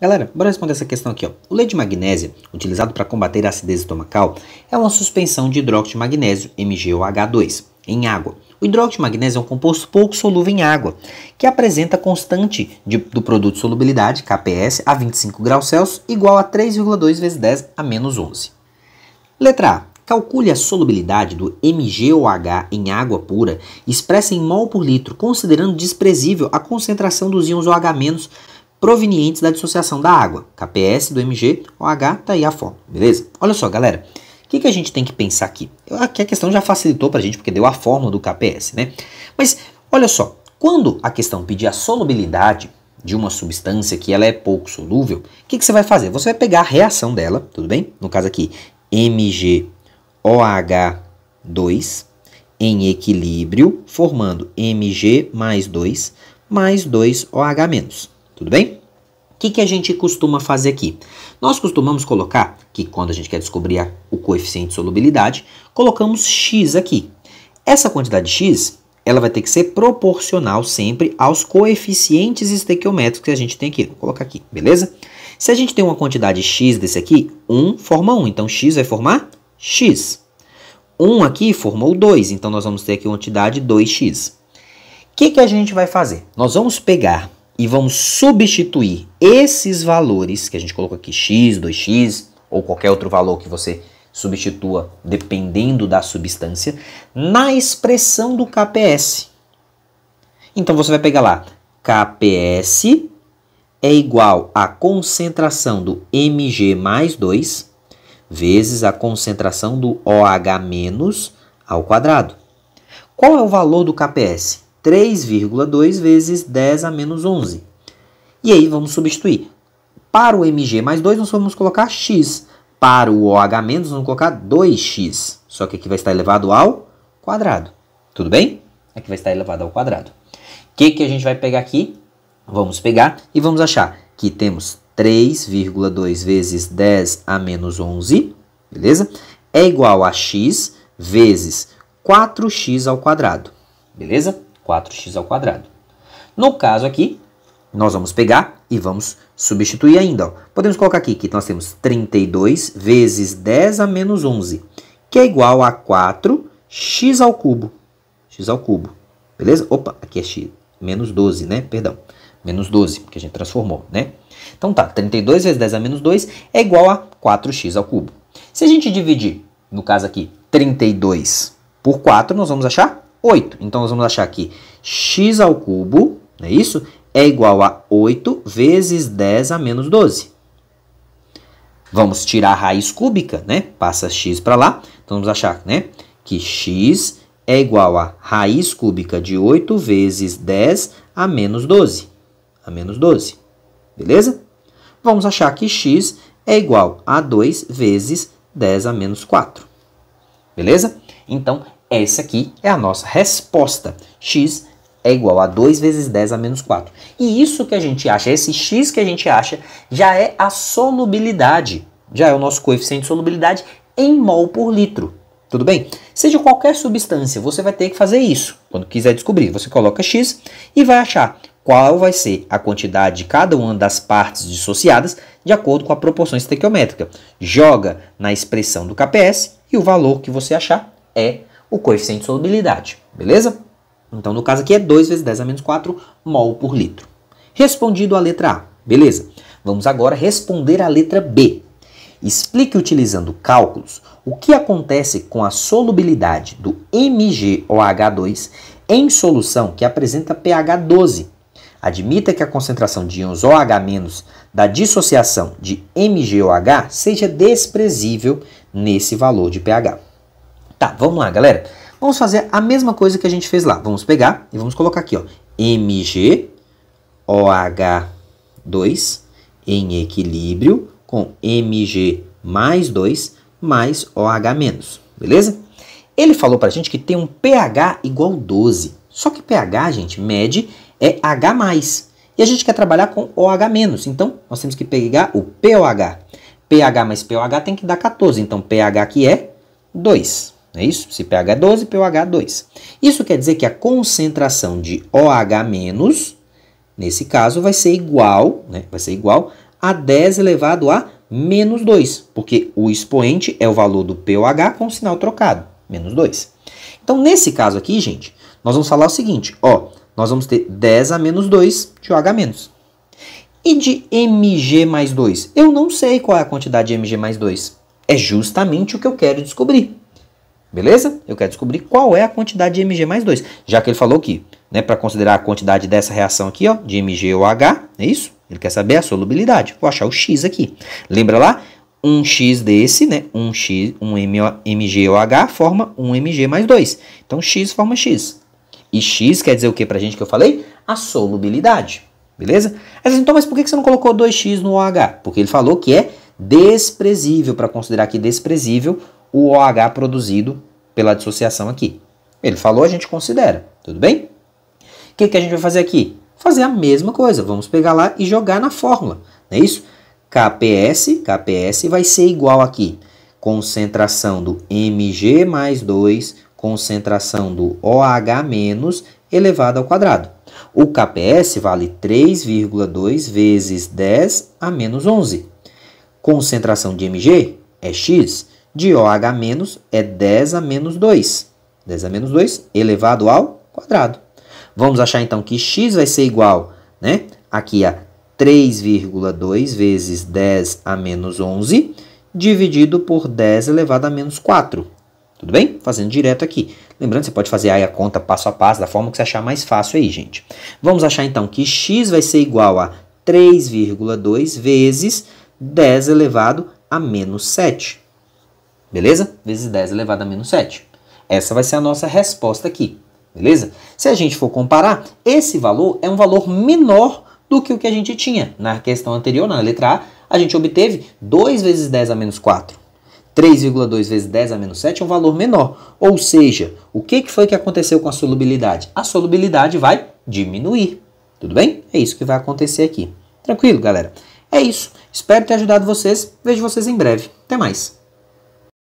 Galera, bora responder essa questão aqui. Ó. O leite de utilizado para combater a acidez estomacal, é uma suspensão de hidróxido de magnésio, MgOH2, em água. O hidróxido de magnésio é um composto pouco solúvel em água, que apresenta constante de, do produto de solubilidade, KPS, a 25 graus Celsius, igual a 3,2 vezes 10 a menos 11. Letra A. Calcule a solubilidade do MgOH em água pura expressa em mol por litro, considerando desprezível a concentração dos íons OH- provenientes da dissociação da água, KPS do MG, OH, tá aí a fórmula, beleza? Olha só, galera, o que, que a gente tem que pensar aqui? Aqui a questão já facilitou para a gente, porque deu a fórmula do KPS, né? Mas, olha só, quando a questão pedir a solubilidade de uma substância que ela é pouco solúvel, o que, que você vai fazer? Você vai pegar a reação dela, tudo bem? No caso aqui, MgOH2 em equilíbrio, formando Mg mais 2 mais 2OH- tudo bem? O que, que a gente costuma fazer aqui? Nós costumamos colocar que quando a gente quer descobrir a, o coeficiente de solubilidade, colocamos x aqui. Essa quantidade de x ela vai ter que ser proporcional sempre aos coeficientes estequiométricos que a gente tem aqui. Vou colocar aqui, beleza? Se a gente tem uma quantidade x desse aqui, 1 forma 1, então x vai formar x. 1 aqui formou 2, então nós vamos ter aqui uma quantidade 2x. O que, que a gente vai fazer? Nós vamos pegar e vamos substituir esses valores que a gente colocou aqui, x, 2x, ou qualquer outro valor que você substitua dependendo da substância, na expressão do KPS. Então você vai pegar lá, KPS é igual à concentração do Mg mais 2 vezes a concentração do OH menos ao quadrado. Qual é o valor do KPS? 3,2 vezes 10 a menos 11. E aí vamos substituir. Para o mg mais 2, nós vamos colocar x. Para o OH menos, vamos colocar 2x. Só que aqui vai estar elevado ao quadrado. Tudo bem? Aqui vai estar elevado ao quadrado. O que, que a gente vai pegar aqui? Vamos pegar e vamos achar que temos 3,2 vezes 10 a menos 11, beleza? É igual a x vezes 4x ao quadrado, beleza? 4x ao quadrado. No caso aqui, nós vamos pegar e vamos substituir ainda. Ó. Podemos colocar aqui que nós temos 32 vezes 10 a menos 11, que é igual a 4x ao cubo. x ao cubo, beleza? Opa, aqui é x, menos 12, né? Perdão, menos 12, porque a gente transformou, né? Então tá, 32 vezes 10 a menos 2 é igual a 4x ao cubo. Se a gente dividir, no caso aqui, 32 por 4, nós vamos achar 8. Então, nós vamos achar aqui x ao cubo, é isso? É igual a 8 vezes 10 a menos 12. Vamos tirar a raiz cúbica, né? Passa x para lá. Então, vamos achar né? que x é igual a raiz cúbica de 8 vezes 10 a menos 12. A menos 12. Beleza? Vamos achar que x é igual a 2 vezes 10 a menos 4. Beleza? Então, essa aqui é a nossa resposta. X é igual a 2 vezes 10 a menos 4. E isso que a gente acha, esse x que a gente acha, já é a solubilidade. Já é o nosso coeficiente de solubilidade em mol por litro. Tudo bem? Seja qualquer substância, você vai ter que fazer isso. Quando quiser descobrir, você coloca x e vai achar qual vai ser a quantidade de cada uma das partes dissociadas de acordo com a proporção estequiométrica. Joga na expressão do KPS e o valor que você achar é o coeficiente de solubilidade, beleza? Então, no caso aqui é 2 vezes 10 a menos 4 mol por litro. Respondido a letra A, beleza? Vamos agora responder a letra B. Explique utilizando cálculos o que acontece com a solubilidade do MgOH2 em solução que apresenta pH 12. Admita que a concentração de íons OH- da dissociação de MgOH seja desprezível nesse valor de pH. Tá, vamos lá, galera. Vamos fazer a mesma coisa que a gente fez lá. Vamos pegar e vamos colocar aqui, ó, Mg OH2 em equilíbrio com Mg mais 2 mais OH menos, beleza? Ele falou pra gente que tem um pH igual 12. Só que pH, gente, mede é H+. E a gente quer trabalhar com OH menos. Então, nós temos que pegar o pOH. pH mais pOH tem que dar 14. Então, pH que é 2. Não é isso? Se pH é 12, pH é 2. Isso quer dizer que a concentração de OH- nesse caso vai ser igual, né? vai ser igual a 10 elevado a menos 2, porque o expoente é o valor do pOH com o sinal trocado, menos 2. Então, nesse caso aqui, gente, nós vamos falar o seguinte, ó, nós vamos ter 10 a menos 2 de OH-. E de Mg mais 2? Eu não sei qual é a quantidade de Mg mais 2. É justamente o que eu quero descobrir. Beleza? Eu quero descobrir qual é a quantidade de Mg mais 2, já que ele falou que, né, para considerar a quantidade dessa reação aqui, ó, de Mg ou H, é isso? Ele quer saber a solubilidade. Vou achar o X aqui. Lembra lá? Um X desse, né, um, X, um MgOH forma um Mg mais 2. Então, X forma X. E X quer dizer o que para a gente que eu falei? A solubilidade, beleza? então, mas por que você não colocou 2X no OH? Porque ele falou que é desprezível, para considerar aqui desprezível, o OH produzido pela dissociação aqui. Ele falou, a gente considera, tudo bem? O que, que a gente vai fazer aqui? Fazer a mesma coisa, vamos pegar lá e jogar na fórmula, não é isso? KPS, KPS vai ser igual aqui, concentração do Mg mais 2, concentração do OH menos elevado ao quadrado. O KPS vale 3,2 vezes 10 a menos 11. Concentração de Mg é X de OH- é 10 a menos 2. 10 a menos 2 elevado ao quadrado. Vamos achar então que x vai ser igual né, aqui a 3,2 vezes 10 a menos 11 dividido por 10 elevado a menos 4. Tudo bem? Fazendo direto aqui. Lembrando, você pode fazer aí a conta passo a passo, da forma que você achar mais fácil aí, gente. Vamos achar então que x vai ser igual a 3,2 vezes 10 elevado a menos 7. Beleza? Vezes 10 elevado a menos 7. Essa vai ser a nossa resposta aqui. Beleza? Se a gente for comparar, esse valor é um valor menor do que o que a gente tinha. Na questão anterior, na letra A, a gente obteve 2 vezes 10 a menos 4. 3,2 vezes 10 a menos 7 é um valor menor. Ou seja, o que foi que aconteceu com a solubilidade? A solubilidade vai diminuir. Tudo bem? É isso que vai acontecer aqui. Tranquilo, galera? É isso. Espero ter ajudado vocês. Vejo vocês em breve. Até mais.